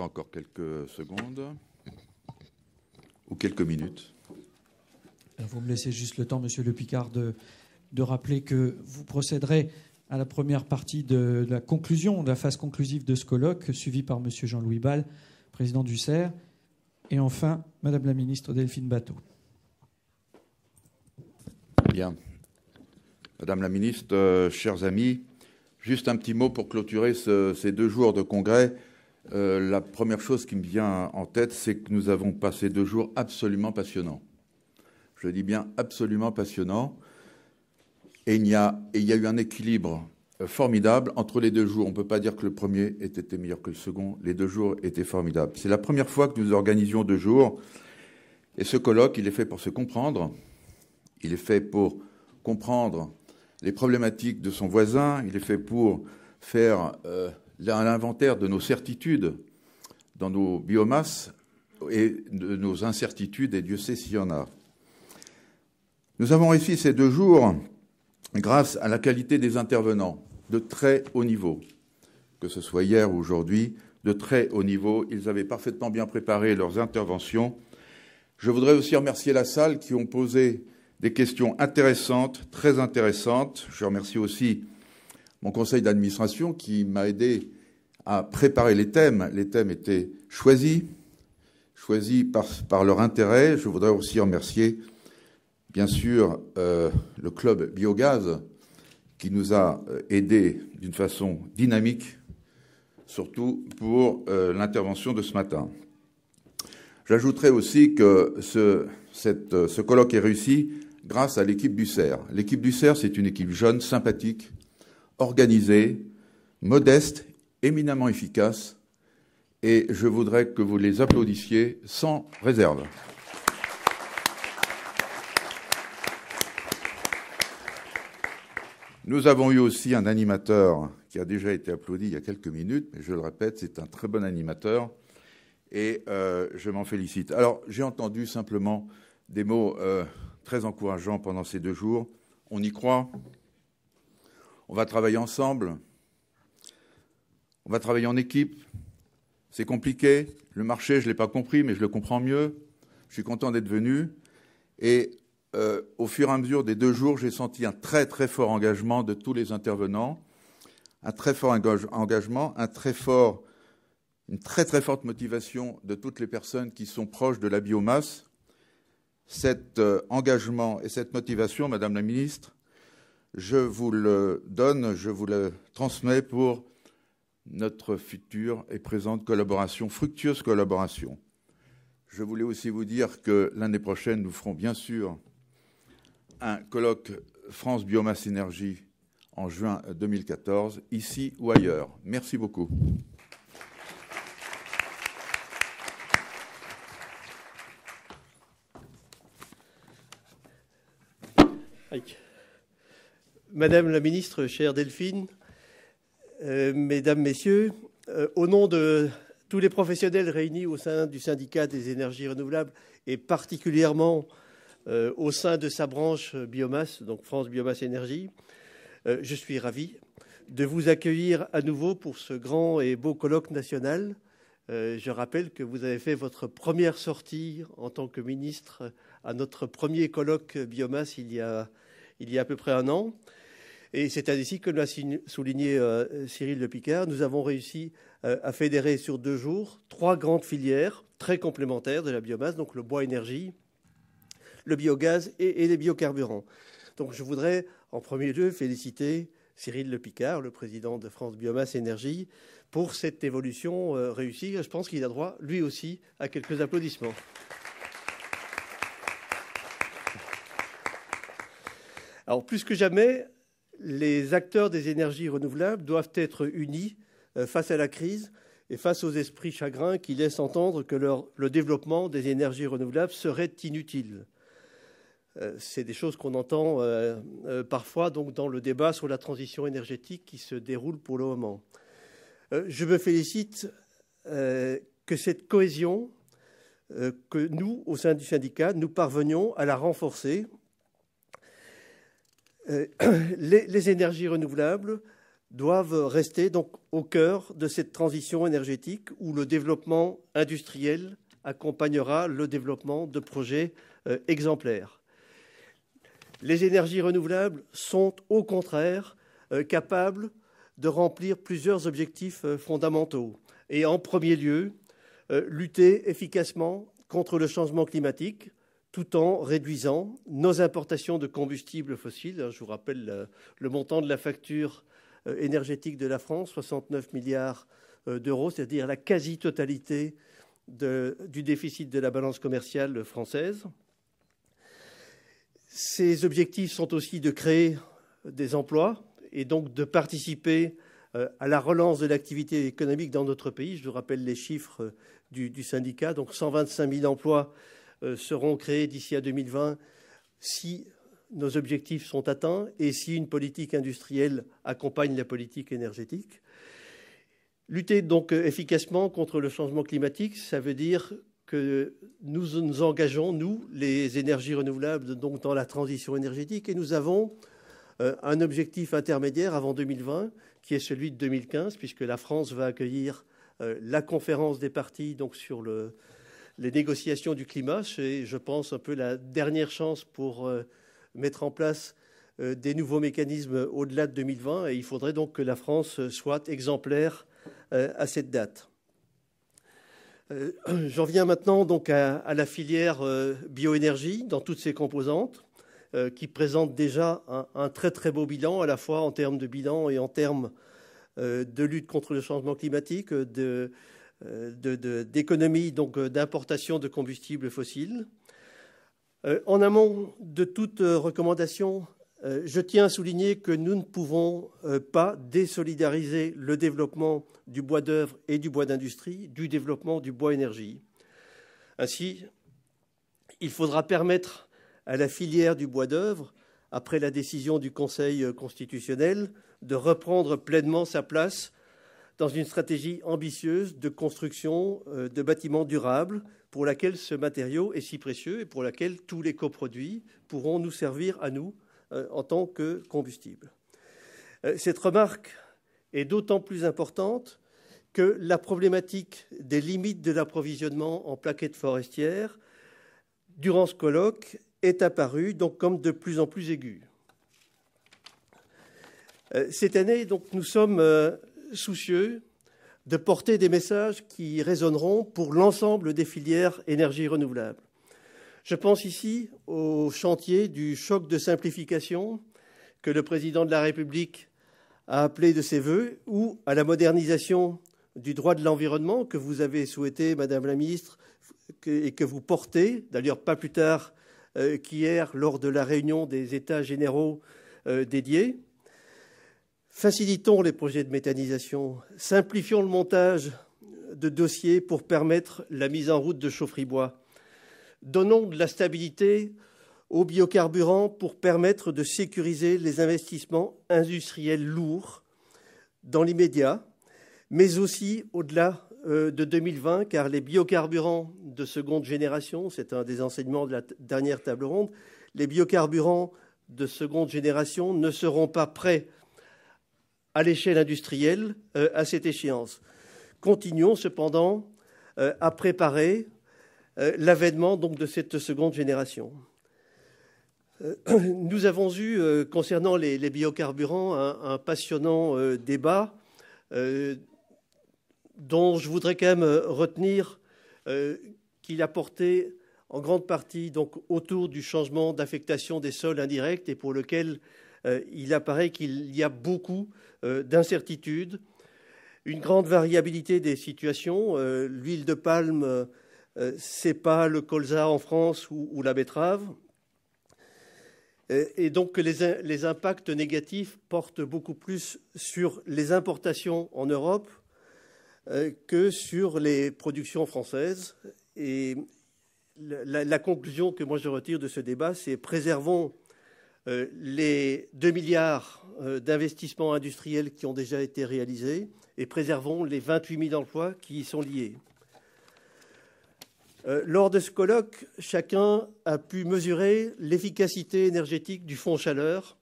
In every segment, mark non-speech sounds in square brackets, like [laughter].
encore quelques secondes ou quelques minutes. Vous me laissez juste le temps, Monsieur Le Picard, de, de rappeler que vous procéderez à la première partie de, la conclusion, de la phase conclusive de ce colloque, suivie par Monsieur Jean-Louis Ball, président du Cer, et enfin Madame la ministre Delphine Bateau. Bien. Madame la ministre, euh, chers amis, juste un petit mot pour clôturer ces deux jours de congrès euh, la première chose qui me vient en tête, c'est que nous avons passé deux jours absolument passionnants. Je dis bien absolument passionnants. Et il y a, il y a eu un équilibre euh, formidable entre les deux jours. On ne peut pas dire que le premier était meilleur que le second. Les deux jours étaient formidables. C'est la première fois que nous organisions deux jours. Et ce colloque, il est fait pour se comprendre. Il est fait pour comprendre les problématiques de son voisin. Il est fait pour faire euh, l'inventaire de nos certitudes dans nos biomasses et de nos incertitudes, et Dieu sait s'il y en a. Nous avons réussi ces deux jours grâce à la qualité des intervenants de très haut niveau, que ce soit hier ou aujourd'hui, de très haut niveau. Ils avaient parfaitement bien préparé leurs interventions. Je voudrais aussi remercier la salle qui ont posé des questions intéressantes, très intéressantes. Je remercie aussi mon conseil d'administration qui m'a aidé à préparer les thèmes. Les thèmes étaient choisis, choisis par, leur intérêt. Je voudrais aussi remercier, bien sûr, euh, le club biogaz qui nous a euh, aidés d'une façon dynamique, surtout pour euh, l'intervention de ce matin. J'ajouterai aussi que ce, ce colloque est réussi grâce à l'équipe du CERF. L'équipe du CERF, c'est une équipe jeune, sympathique, Organisés, modestes, éminemment efficaces, et je voudrais que vous les applaudissiez sans réserve. Nous avons eu aussi un animateur qui a déjà été applaudi il y a quelques minutes, mais je le répète, c'est un très bon animateur et euh, je m'en félicite. Alors, j'ai entendu simplement des mots euh, très encourageants pendant ces deux jours. On y croit, on va travailler ensemble. On va travailler en équipe. C'est compliqué. Le marché, je ne l'ai pas compris, mais je le comprends mieux. Je suis content d'être venu. Et euh, au fur et à mesure des deux jours, j'ai senti un très très fort engagement de tous les intervenants, un très fort engagement, un très fort, une très très forte motivation de toutes les personnes qui sont proches de la biomasse. Cet euh, engagement et cette motivation, Madame la Ministre, je vous le donne, je vous le transmets pour notre future et présente collaboration, fructueuse collaboration. Je voulais aussi vous dire que l'année prochaine, nous ferons bien sûr un colloque France Biomasse Énergie en juin 2014, ici ou ailleurs. Merci beaucoup. Madame la ministre, chère Delphine, euh, mesdames, messieurs, euh, au nom de tous les professionnels réunis au sein du syndicat des énergies renouvelables et particulièrement euh, au sein de sa branche biomasse, donc France Biomasse Énergie, je suis ravi de vous accueillir à nouveau pour ce grand et beau colloque national. je rappelle que vous avez fait votre première sortie en tant que ministre à notre premier colloque biomasse il y a, il y a à peu près un an. Et c'est ainsi que l'a souligné euh, Cyril Lepicard. Picard, nous avons réussi euh, à fédérer sur deux jours trois grandes filières très complémentaires de la biomasse, donc le bois énergie, le biogaz et, les biocarburants. Donc je voudrais en premier lieu féliciter Cyril Le Picard, le président de France Biomasse Énergie, pour cette évolution euh, réussie. Je pense qu'il a droit, lui aussi, à quelques applaudissements. Alors, plus que jamais, les acteurs des énergies renouvelables doivent être unis euh, face à la crise et face aux esprits chagrins qui laissent entendre que le développement des énergies renouvelables serait inutile. Euh, c'est des choses qu'on entend euh, parfois donc, dans le débat sur la transition énergétique qui se déroule pour le moment. je me félicite que cette cohésion que nous, au sein du syndicat, nous parvenions à la renforcer euh, [clears throat] les, énergies renouvelables doivent rester donc au cœur de cette transition énergétique où le développement industriel accompagnera le développement de projets euh, exemplaires. Les énergies renouvelables sont au contraire euh, capables de remplir plusieurs objectifs fondamentaux. Et en premier lieu, lutter efficacement contre le changement climatique tout en réduisant nos importations de combustibles fossiles. Je vous rappelle euh, le montant de la facture euh, énergétique de la France, 69 milliards euh, d'euros, c'est-à-dire la quasi-totalité du déficit de la balance commerciale française. Ces objectifs sont aussi de créer des emplois et donc de participer à la relance de l'activité économique dans notre pays. Je vous rappelle les chiffres du, syndicat, donc 125 000 emplois euh, seront créés d'ici à 2020 si nos objectifs sont atteints et si une politique industrielle accompagne la politique énergétique. Lutter donc euh, efficacement contre le changement climatique, ça veut dire que nous nous engageons, nous, les énergies renouvelables, donc dans la transition énergétique, et nous avons euh, un objectif intermédiaire avant 2020, qui est celui de 2015, puisque la France va accueillir la conférence des partis sur le, les négociations du climat. C'est, je pense, un peu la dernière chance pour euh, mettre en place euh, des nouveaux mécanismes au-delà de 2020. Et il faudrait donc que la France soit exemplaire euh, à cette date. [clears throat] J'en viens maintenant donc à, la filière bioénergie dans toutes ses composantes qui présente déjà un, très très beau bilan, à la fois en termes de bilan et en termes de lutte contre le changement climatique, de, euh, d'économie, de, donc euh, d'importation de combustibles fossiles. Euh, en amont de toute recommandation, je tiens à souligner que nous ne pouvons pas désolidariser le développement du bois d'œuvre et du bois d'industrie du développement du bois énergie. Ainsi, il faudra permettre à la filière du bois d'œuvre, après la décision du Conseil constitutionnel, de reprendre pleinement sa place dans une stratégie ambitieuse de construction euh, de bâtiments durables pour laquelle ce matériau est si précieux et pour laquelle tous les coproduits pourront nous servir à nous euh, en tant que combustible. Euh, cette remarque est d'autant plus importante que la problématique des limites de l'approvisionnement en plaquettes forestières durant ce colloque est apparue donc comme de plus en plus aiguë. Cette année, donc, nous sommes soucieux de porter des messages qui résonneront pour l'ensemble des filières énergie renouvelable. Je pense ici au chantier du choc de simplification que le président de la République a appelé de ses voeux ou à la modernisation du droit de l'environnement que vous avez souhaité, Madame la Ministre, et que vous portez, d'ailleurs pas plus tard euh, qu'hier lors de la réunion des États généraux euh, dédiés. Facilitons les projets de méthanisation, simplifions le montage de dossiers pour permettre la mise en route de chaufferies bois. Donnons de la stabilité aux biocarburants pour permettre de sécuriser les investissements industriels lourds dans l'immédiat, mais aussi au-delà euh, de 2020, car les biocarburants de seconde génération, c'est un des enseignements de la dernière table ronde, les biocarburants de seconde génération ne seront pas prêts à l'échelle industrielle euh, à cette échéance. Continuons cependant euh, à préparer euh, l'avènement de cette seconde génération. [clears throat] Nous avons eu, concernant les, biocarburants, un, passionnant débat dont je voudrais quand même retenir qu'il a porté en grande partie donc, autour du changement d'affectation des sols indirects et pour lequel euh, il apparaît qu'il y a beaucoup euh, d'incertitudes, une grande variabilité des situations. Euh, l'huile de palme, c'est pas le colza en France ou, la betterave. Et donc les, impacts négatifs portent beaucoup plus sur les importations en Europe que sur les productions françaises. Et la, la conclusion que moi je retire de ce débat, c'est préservons euh, les 2 milliards euh, d'investissements industriels qui ont déjà été réalisés et préservons les 28 000 emplois qui y sont liés. Euh, lors de ce colloque, chacun a pu mesurer l'efficacité énergétique du fonds chaleur,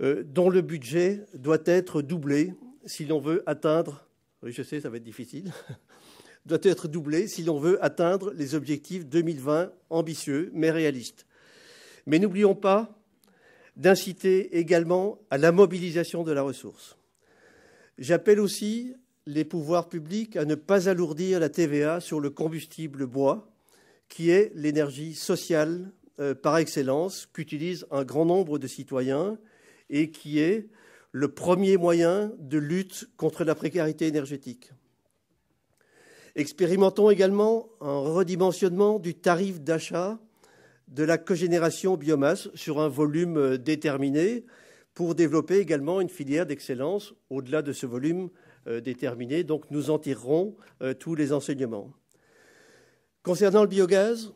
dont le budget doit être doublé si l'on veut atteindre, je sais, ça va être difficile, [laughs] doit être doublé si l'on veut atteindre les objectifs 2020 ambitieux mais réalistes. Mais n'oublions pas d'inciter également à la mobilisation de la ressource. J'appelle aussi les pouvoirs publics à ne pas alourdir la TVA sur le combustible bois, qui est l'énergie sociale euh, par excellence qu'utilisent un grand nombre de citoyens et qui est le premier moyen de lutte contre la précarité énergétique. Expérimentons également un redimensionnement du tarif d'achat de la cogénération biomasse sur un volume euh, déterminé pour développer également une filière d'excellence au-delà de ce volume euh, déterminé. Donc nous en tirerons euh, tous les enseignements. Concernant le biogaz,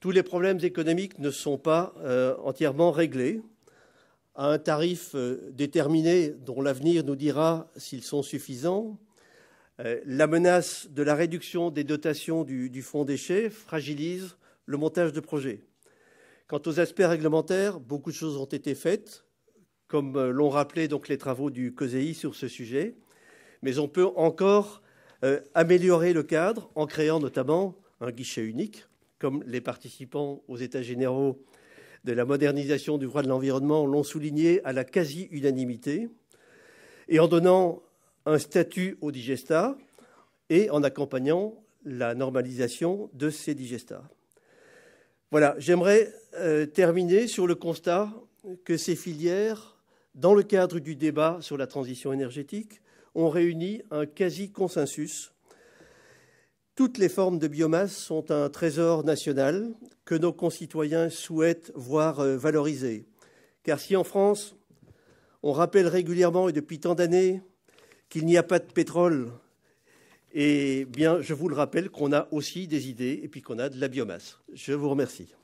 tous les problèmes économiques ne sont pas entièrement réglés. À un tarif déterminé dont l'avenir nous dira s'ils sont suffisants, la menace de la réduction des dotations du, du fonds déchets fragilise le montage de projets. Quant aux aspects réglementaires, beaucoup de choses ont été faites, comme euh, l'ont rappelé donc les travaux du COSEI sur ce sujet, mais on peut encore euh, améliorer le cadre en créant notamment un guichet unique, comme les participants aux États généraux de la modernisation du droit de l'environnement l'ont souligné à la quasi-unanimité, et en donnant un statut au digestats et en accompagnant la normalisation de ces digestats. Voilà, j'aimerais euh, terminer sur le constat que ces filières, dans le cadre du débat sur la transition énergétique, ont réuni un quasi-consensus. Toutes les formes de biomasse sont un trésor national que nos concitoyens souhaitent voir euh, valorisé. Car si en France, on rappelle régulièrement et depuis tant d'années qu'il n'y a pas de pétrole, et eh bien, je vous le rappelle qu'on a aussi des idées et puis qu'on a de la biomasse. Je vous remercie.